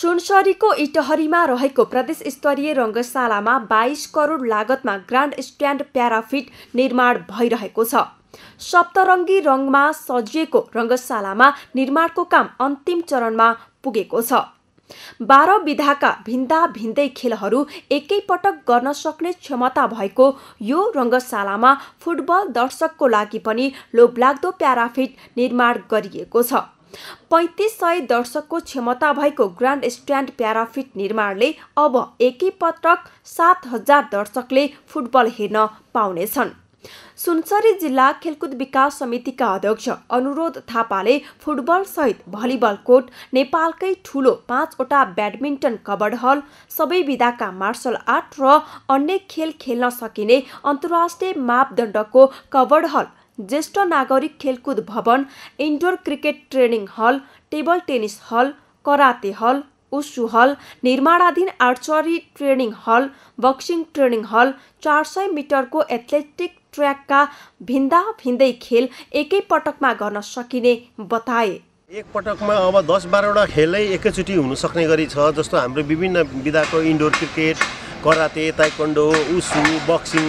सुनसरीको इटहरीमा रहेको प्रदेश स्तरीय रङ्गशालामा बाइस करोड लागतमा ग्रान्ड स्ट्यान्ड प्याराफिट निर्माण भइरहेको छ सप्तरङ्गी रङमा सजिएको रङ्गशालामा निर्माणको काम अन्तिम चरणमा पुगेको छ बाह्र विधाका भिन्दा भिन्दै खेलहरू एकैपटक गर्न सक्ने क्षमता भएको यो रङ्गशालामा फुटबल दर्शकको लागि पनि लोभलाग्दो प्याराफिट निर्माण गरिएको छ पैँतिस सय दर्शकको क्षमता भएको ग्रान्ड स्ट्यान्ड प्याराफिट निर्माणले अब एकैपटक सात हजार दर्शकले फुटबल हेर्न पाउनेछन् सुनसरी जिल्ला खेलकुद विकास समितिका अध्यक्ष अनुरोध थापाले फुटबल सहित भलिबल कोर्ट नेपालकै ठुलो पाँचवटा ब्याडमिन्टन कबड हल सबै विधाका मार्सल आर्ट र अन्य खेल खेल्न सकिने अन्तर्राष्ट्रिय मापदण्डको कबड हल ज्येष्ठ नागरिक खेलकुद भवन indoor cricket training hall table tennis hall karate hall wushu hall निर्माणाधीन archery training hall boxing training hall चार सय मिटरको एथलेटिक ट्र्याकका भिन्दा भिन्दै खेल एकै पटकमा गर्न सकिने बताए एक पटकमा अब दस बाह्रवटा खेलै एकैचोटि सक्ने गरी छ जस्तो हाम्रो विभिन्न विधाको indoor cricket karate taekwondo wushu boxing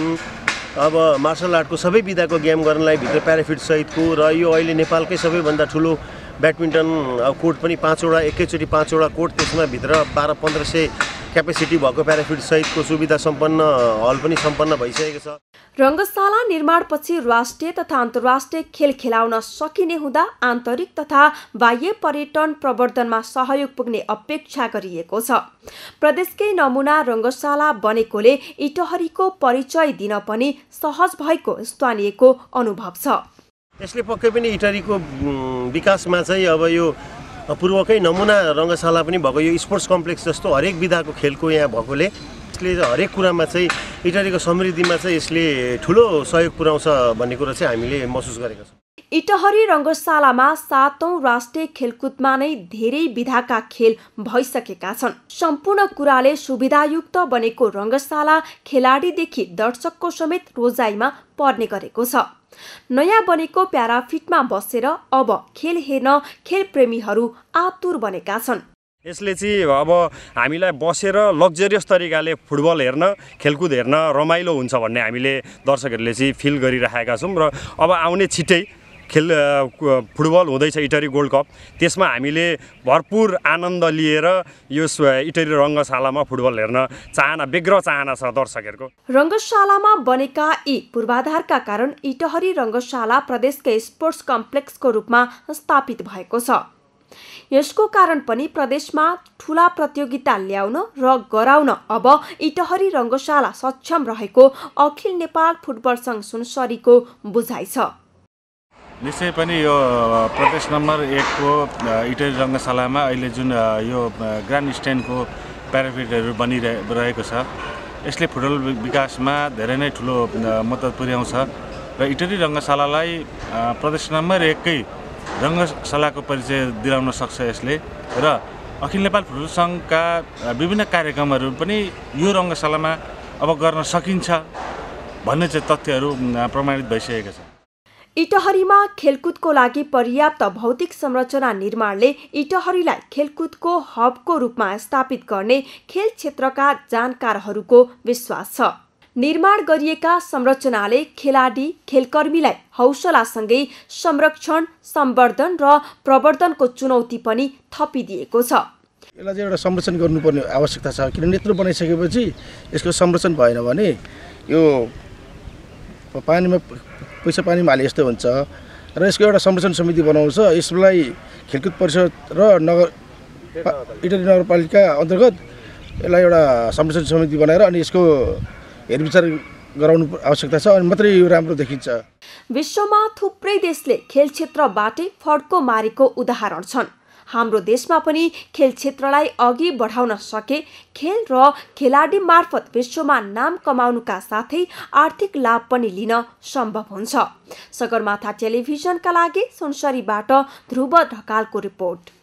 अब मार्सल आर्टको सबै विधाको गेम गर्नलाई भित्र प्याराफिट सहितको र यो अहिले नेपालकै सबैभन्दा ठुलो ब्याडमिन्टन कोर्ट पनि पाँचवटा एकैचोटि पाँचवटा कोर्ट त्यसमा भित्र बाह्र पन्ध्र सय क्यापेसिटी भएको प्याराफिट सहितको सुविधा सम्पन्न हल पनि सम्पन्न भइसकेको छ रङ्गशाला निर्माणपछि राष्ट्रिय तथा अन्तर्राष्ट्रिय खेल खेलाउन सकिने हुँदा आन्तरिक तथा बाह्य पर्यटन प्रवर्धनमा सहयोग पुग्ने अपेक्षा गरिएको छ प्रदेशकै नमुना रङ्गशाला बनेकोले इटहरीको परिचय दिन पनि सहज भएको स्थानीयको अनुभव छ यसले पक्कै पनि इटहरीको विकासमा चाहिँ अब यो पूर्वकै नमुना रङ्गशाला पनि भएको यो स्पोर्ट्स कम्प्लेक्स जस्तो हरेक विधाको खेलको यहाँ भएकोले यसले हरेक कुरामा चाहिँ इटहरीको समृद्धिमा चाहिँ यसले ठुलो सहयोग पुऱ्याउँछ भन्ने कुरा चाहिँ हामीले महसुस गरेका छौँ इटहरी रङ्गशालामा सातौँ राष्ट्रिय खेलकुदमा नै धेरै विधाका खेल भइसकेका छन् सम्पूर्ण कुराले सुविधायुक्त बनेको रङ्गशाला खेलाडीदेखि दर्शकको समेत रोजाइमा पर्ने गरेको छ नयाँ बनेको प्याराफिटमा बसेर अब खेल हेर्न खेलप्रेमीहरू आतुर बनेका छन् यसले चाहिँ अब हामीलाई बसेर लग्जरियस तरिकाले फुटबल हेर्न खेलकुद हेर्न रमाइलो हुन्छ भन्ने हामीले दर्शकहरूले चाहिँ फिल गरिराखेका छौँ र अब आउने छिट्टै खेल फुटबल हुँदैछ इटरी गोल्ड कप त्यसमा हामीले भरपुर आनन्द लिएर यो इटरी रङ्गशालामा फुटबल हेर्न चाहना बेग्र चाहना छ दर्शकहरूको रङ्गशालामा बनेका यी पूर्वाधारका कारण इटहरी रङ्गशाला प्रदेशकै स्पोर्ट्स कम्प्लेक्सको रूपमा स्थापित भएको छ यसको कारण पनि प्रदेशमा ठुला प्रतियोगिता ल्याउन र गराउन अब इटहरी रङ्गशाला सक्षम रहेको अखिल नेपाल फुटबल सङ्घ सुनसरीको बुझाइ छ निश्चय पनि यो प्रदेश नम्बर एकको इटली रङ्गशालामा अहिले जुन यो ग्रान्ड स्ट्यान्डको प्याराफिटहरू बनिरहेको छ यसले फुटबल विकासमा धेरै नै ठुलो मद्दत पुर्याउँछ र इटली रङ्गशालालाई प्रदेश नम्बर एकै रङ्गशालाको परिचय दिलाउन सक्छ यसले र अखिल नेपाल फुटबल सङ्घका विभिन्न कार्यक्रमहरू पनि यो रङ्गशालामा अब गर्न सकिन्छ भन्ने चाहिँ तथ्यहरू प्रमाणित भइसकेका छन् इटहरीमा खेलकुदको लागि पर्याप्त भौतिक संरचना निर्माणले इटहरीलाई खेलकुदको हबको रूपमा स्थापित गर्ने खेल क्षेत्रका जानकारहरूको विश्वास छ निर्माण गरिएका संरचनाले खेलाडी खेलकर्मीलाई हौसलासँगै संरक्षण सम्वर्धन र प्रवर्धनको चुनौती पनि थपिदिएको छ यसलाई चाहिँ एउटा संरक्षण गर्नुपर्ने आवश्यकता छ किन यत्रो बनाइसकेपछि यसको संरक्षण भएन भने यो पानीमा पैसा पानी हाले यस्तो हुन्छ र यसको एउटा संरक्षण समिति बनाउँछ यसलाई खेलकुद परिषद र नगर इटली नगरपालिका अन्तर्गत यसलाई एउटा संरक्षण समिति बनाएर अनि यसको हेरविचार गराउनु आवश्यकता छ अनि मात्रै यो राम्रो देखिन्छ विश्वमा थुप्रै देशले खेल क्षेत्रबाटै फड्को मारेको उदाहरण छन् हाम्रो देशमा पनि खेल क्षेत्रलाई अघि बढाउन सके खेल र खेलाडी मार्फत विश्वमा नाम कमाउनुका साथै आर्थिक लाभ पनि लिन सम्भव हुन्छ सगरमाथा टेलिभिजनका लागि सुनसरीबाट ध्रुव ढकालको रिपोर्ट